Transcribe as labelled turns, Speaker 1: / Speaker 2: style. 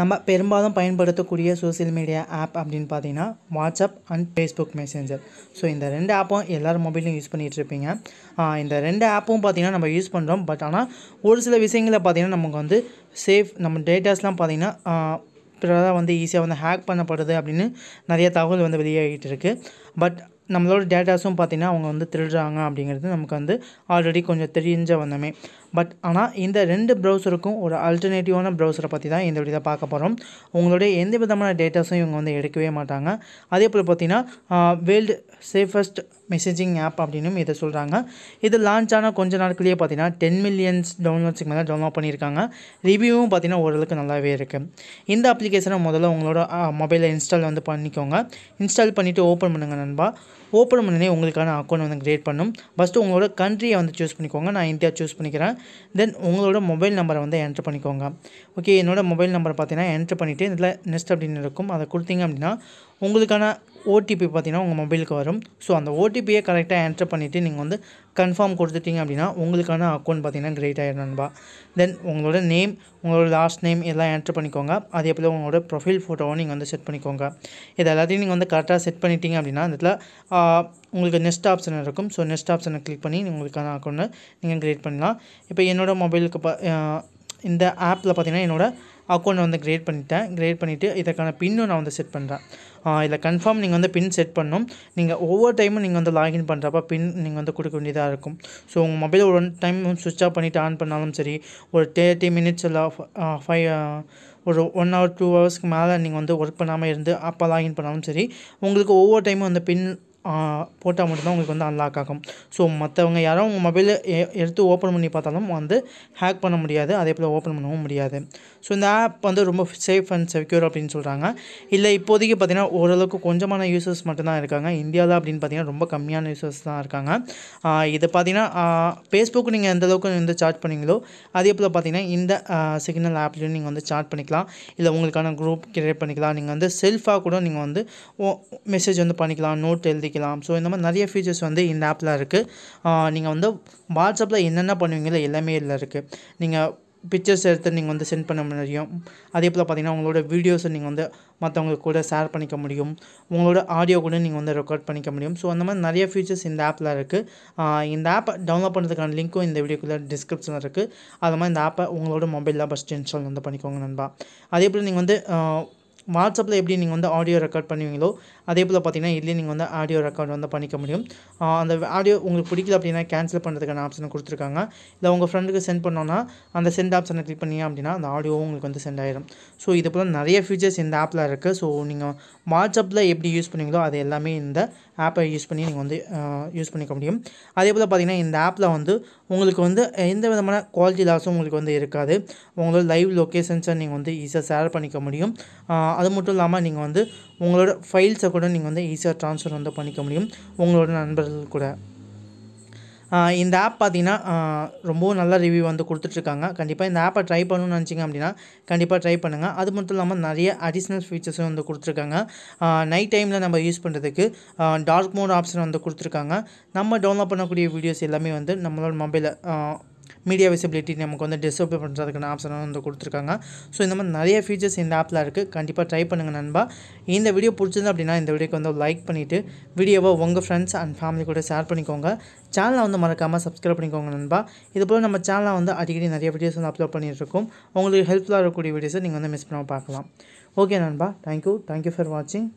Speaker 1: நம்ம பெரும்பாலும் பயன்படுத்தக்கூடிய சோசியல் மீடியா ஆப் அப்படின்னு பார்த்தீங்கன்னா WhatsApp and Facebook messenger so இந்த ரெண்டு ஆப்பும் எல்லோரும் மொபைலையும் யூஸ் பண்ணிகிட்ருப்பீங்க இந்த ரெண்டு ஆப்பும் பார்த்திங்கன்னா நம்ம யூஸ் பண்ணுறோம் பட் ஆனால் ஒரு சில விஷயங்களை பார்த்திங்கன்னா நமக்கு வந்து சேஃப் நம்ம டேட்டாஸ்லாம் பார்த்திங்கன்னா பிறதான் வந்து ஈஸியாக வந்து ஹேக் பண்ணப்படுது அப்படின்னு நிறைய தகவல் வந்து வெளியாகிட்டு இருக்குது பட் நம்மளோட டேட்டாஸும் பார்த்திங்கன்னா அவங்க வந்து திருடுறாங்க அப்படிங்கிறது நமக்கு வந்து ஆல்ரெடி கொஞ்சம் தெரிஞ்ச வந்தமே பட் ஆனால் இந்த ரெண்டு ப்ரௌசருக்கும் ஒரு அல்டர்னேட்டிவான ப்ரௌசரை பற்றி தான் இந்த விதத்தை பார்க்க போகிறோம் உங்களுடைய எந்த விதமான டேட்டாஸும் இவங்க வந்து எடுக்கவே மாட்டாங்க அதே போல் பார்த்திங்கன்னா வேர்ல்டு சேஃபஸ்ட் மெசேஜிங் ஆப் அப்படின்னும் இதை சொல்கிறாங்க இது லான்ச் ஆனால் கொஞ்ச நாட்கள்லேயே பார்த்தீங்கன்னா டென் மில்லியன்ஸ் டவுன்லோட்ஸுக்கு மேலே டவுன்லோட் பண்ணியிருக்காங்க ரிவ்யூவும் பார்த்தீங்கன்னா ஓரளவுக்கு நல்லாவே இருக்குது இந்த அப்ளிகேஷனை முதல்ல உங்களோட மொபைலில் இன்ஸ்டால் வந்து பண்ணிக்கோங்க இன்ஸ்டால் பண்ணிவிட்டு ஓப்பன் பண்ணுங்கள் நண்பா ஓப்பன் பண்ணனே உங்களுக்கான அக்கௌண்ட் வந்து க்ரியேட் பண்ணும் ஃபஸ்ட்டு உங்களோட கண்ட்ரியை வந்து சூஸ் பண்ணிக்கோங்க நான் இந்தியா சூஸ் பண்ணிக்கிறேன் தென் உங்களோட மொபைல் நம்பரை வந்து என்ட்ரு பண்ணிக்கோங்க ஓகே என்னோடய மொபைல் நம்பர் பார்த்தீங்கன்னா என்ட்ரு பண்ணிவிட்டு இதில் நெஸ்ட் அப்படின்னு இருக்கும் அதை கொடுத்தீங்க அப்படின்னா உங்களுக்கான ஓடிபி பார்த்தீங்கன்னா உங்கள் மொபைலுக்கு வரும் ஸோ அந்த ஓடிபியை கரெக்டாக என்ட்ரு பண்ணிவிட்டு நீங்கள் வந்து கன்ஃபார்ம் கொடுத்துட்டீங்க அப்படின்னா உங்களுக்கான அக்கௌண்ட் பார்த்தீங்கன்னா கிரேட் ஆகிடும் நண்பா தென் உங்களோட நேம் உங்களோட லாஸ்ட் நேம் எல்லாம் என்ட்ரு பண்ணிக்கோங்க அதே போல் உங்களோட ப்ரொஃபைல் ஃபோட்டோவும் நீங்கள் வந்து செட் பண்ணிக்கோங்க இது எல்லாத்தையும் நீங்கள் வந்து கரெக்டாக செட் பண்ணிட்டீங்க அப்படின்னா அதில் உங்களுக்கு நெக்ஸ்ட் ஆப்ஷன் இருக்கும் ஸோ நெக்ஸ்ட் ஆப்ஷனை கிளிக் பண்ணி உங்களுக்கான அக்கௌண்ட்டை நீங்கள் க்ரியேட் பண்ணலாம் இப்போ என்னோடய மொபைலுக்கு ப இந்த ஆப்பில் பார்த்தீங்கன்னா என்னோடய அக்கௌண்ட் வந்து க்ரியேட் பண்ணிட்டேன் க்ரியேட் பண்ணிவிட்டு இதற்கான பின்னும் நான் வந்து செட் பண்ணுறேன் இதில் கன்ஃபார்ம் நீங்கள் வந்து பின் செட் பண்ணணும் நீங்கள் ஒவ்வொரு டைமும் நீங்கள் வந்து லாகின் பண்ணுறப்ப பின் நீங்கள் வந்து கொடுக்க வேண்டியதாக இருக்கும் ஸோ உங்கள் மொபைல் ஒரு ஒன் டைம் சுவிட்ச் ஆஃப் பண்ணிவிட்டு ஆன் பண்ணாலும் சரி ஒரு தேர்ட்டி மினிட்ஸ் இல்லை ஃபைவ் ஒரு ஒன் ஹவர் டூ ஹவர்ஸ்க்கு மேலே நீங்கள் வந்து ஒர்க் பண்ணாமல் இருந்து அப்போ லாகின் பண்ணாலும் சரி உங்களுக்கு ஒவ்வொரு டைமும் அந்த பின் போட்டால் மட்டும்தான் உங்களுக்கு வந்து அன்லாக் ஆகும் ஸோ மற்றவங்க யாரும் உங்கள் மொபைலில் எடுத்து ஓப்பன் பண்ணி பார்த்தாலும் வந்து ஹேக் பண்ண முடியாது அதே போல் ஓப்பன் பண்ணவும் முடியாது ஸோ இந்த ஆப் வந்து ரொம்ப சேஃப் அண்ட் செக்யூர் அப்படின்னு சொல்கிறாங்க இல்லை இப்போதைக்கு பார்த்திங்கன்னா ஓரளவுக்கு கொஞ்சமான யூசர்ஸ் மட்டும்தான் இருக்காங்க இந்தியாவில் அப்படின்னு பார்த்தீங்கன்னா ரொம்ப கம்மியான யூசர்ஸ் தான் இருக்காங்க இது பார்த்திங்கன்னா ஃபேஸ்புக் நீங்கள் எந்தளவுக்கு வந்து சார்ஜ் பண்ணீங்களோ அதே போல் பார்த்தீங்கன்னா இந்த சிக்னல் ஆப்லேயும் நீங்கள் வந்து சார்ஜ் பண்ணிக்கலாம் இல்லை உங்களுக்கான குரூப் கிரியேட் பண்ணிக்கலாம் நீங்கள் வந்து செல்ஃபாக கூட நீங்கள் வந்து மெசேஜ் வந்து பண்ணிக்கலாம் நோட் எழுதி பண்ணிக்கலாம் ஸோ இந்த மாதிரி நிறைய ஃபீச்சர்ஸ் வந்து இந்த ஆப்பில் இருக்குது நீங்கள் வந்து வாட்ஸ்அப்பில் என்னென்ன பண்ணுவீங்களோ எல்லாமே இதில் இருக்குது நீங்கள் பிக்சர்ஸ் எடுத்து நீங்கள் வந்து சென்ட் பண்ண முடியும் அதே போல் பார்த்திங்கன்னா உங்களோட வீடியோஸை நீங்கள் வந்து மற்றவங்களுக்கு கூட ஷேர் பண்ணிக்க முடியும் உங்களோட ஆடியோ கூட நீங்கள் வந்து ரெக்கார்ட் பண்ணிக்க முடியும் ஸோ அந்த மாதிரி நிறைய ஃபீச்சர்ஸ் இந்த ஆப்பில் இருக்குது இந்த ஆப்பை டவுன்லோட் பண்ணுறதுக்கான லிங்க்கும் இந்த வீடியோக்குள்ளே டிஸ்கிரிப்ஷனில் இருக்குது அது மாதிரி இந்த ஆப்பை உங்களோட மொபைலில் ஃபஸ்ட் இன்ஸ்டால் வந்து பண்ணிக்கோங்க நண்பா அதே போல் நீங்கள் வந்து வாட்ஸ்அப்பில் எப்படி நீங்கள் வந்து ஆடியோ ரெக்கார்ட் பண்ணுவீங்களோ அதே போல் பார்த்தீங்கன்னா இதுலேயே நீங்கள் வந்து ஆடியோ ரெக்கார்ட் வந்து பண்ணிக்க முடியும் அந்த ஆடியோ உங்களுக்கு பிடிக்கல அப்படின்னா கேன்சல் பண்ணுறதுக்கான ஆப்ஷனை கொடுத்துருக்காங்க இல்லை உங்கள் ஃப்ரெண்டுக்கு சென்ட் பண்ணோன்னா அந்த சென்ட் ஆப்ஷனை கிளிக் பண்ணிங்க அப்படின்னா அந்த ஆடியோவும் உங்களுக்கு வந்து சென்ட் ஆயிடும் ஸோ இது போல் நிறைய ஃபீச்சர்ஸ் இந்த ஆப்பில் இருக்குது ஸோ நீங்கள் வாட்ஸ்அப்பில் எப்படி யூஸ் பண்ணீங்களோ அது எல்லாமே இந்த ஆப்பை யூஸ் பண்ணி நீங்கள் வந்து யூஸ் பண்ணிக்க முடியும் அதே போல் பார்த்திங்கன்னா இந்த ஆப்பில் வந்து உங்களுக்கு வந்து எந்த விதமான குவாலிட்டி லாஸும் உங்களுக்கு வந்து இருக்காது உங்களோட லைவ் லொக்கேஷன்ஸை நீங்கள் வந்து ஈஸியாக ஷேர் பண்ணிக்க முடியும் பண்ணிக்கலாம் அது மட்டும் இல்லாமல் நீங்கள் வந்து உங்களோட ஃபைல்ஸை கூட நீங்கள் வந்து ஈஸியாக ட்ரான்ஸ்ஃபர் வந்து பண்ணிக்க முடியும் உங்களோட நண்பர்கள் கூட இந்த ஆப் பார்த்திங்கன்னா ரொம்பவும் நல்ல ரிவ்யூ வந்து கொடுத்துட்ருக்காங்க கண்டிப்பாக இந்த ஆப்பை ட்ரை பண்ணணும்னு நினச்சிங்க அப்படின்னா கண்டிப்பாக ட்ரை பண்ணுங்கள் அது மட்டும் இல்லாமல் நிறைய அடிஷ்னல் ஃபீச்சர்ஸும் வந்து கொடுத்துருக்காங்க நைட் டைமில் நம்ம யூஸ் பண்ணுறதுக்கு டார்க் மோட் ஆப்ஷன் வந்து கொடுத்துருக்காங்க நம்ம டவுன்லோட் பண்ணக்கூடிய வீடியோஸ் எல்லாமே வந்து நம்மளோட மொபைலில் மீடியா விசிபிலிட்டி நமக்கு வந்து டிஸ்டர்ப் பண்ணுறதுக்கான ஆப்ஷனும் வந்து கொடுத்துருக்காங்க ஸோ இந்த மாதிரி நிறைய ஃபீச்சர்ஸ் இந்த ஆப்பில் இருக்குது கண்டிப்பாக ட்ரை பண்ணுங்கள் நண்பா இந்த வீடியோ பிடிச்சிருந்தா அப்படின்னா இந்த வீடியோக்கு வந்து லைக் பண்ணிவிட்டு வீடியோவை உங்கள் ஃப்ரெண்ட்ஸ் அண்ட் ஃபேமிலி கூட ஷேர் பண்ணிக்கோங்க சேனலை வந்து மறக்காமல் சப்ஸ்கிரைப் பண்ணிக்கோங்க நண்பா இது போல் நம்ம சேனலை வந்து அடிக்கடி நிறைய வீடியோஸ் வந்து அப்லோட் பண்ணிகிட்ருக்கோம் உங்களுக்கு ஹெல்ப்ஃபுல்லாக இருக்கக்கூடிய வீடியோஸை நீங்கள் வந்து மிஸ் பண்ணாமல் பார்க்கலாம் ஓகே நண்பா தேங்க்யூ தேங்க்யூ ஃபார் வாட்சிங்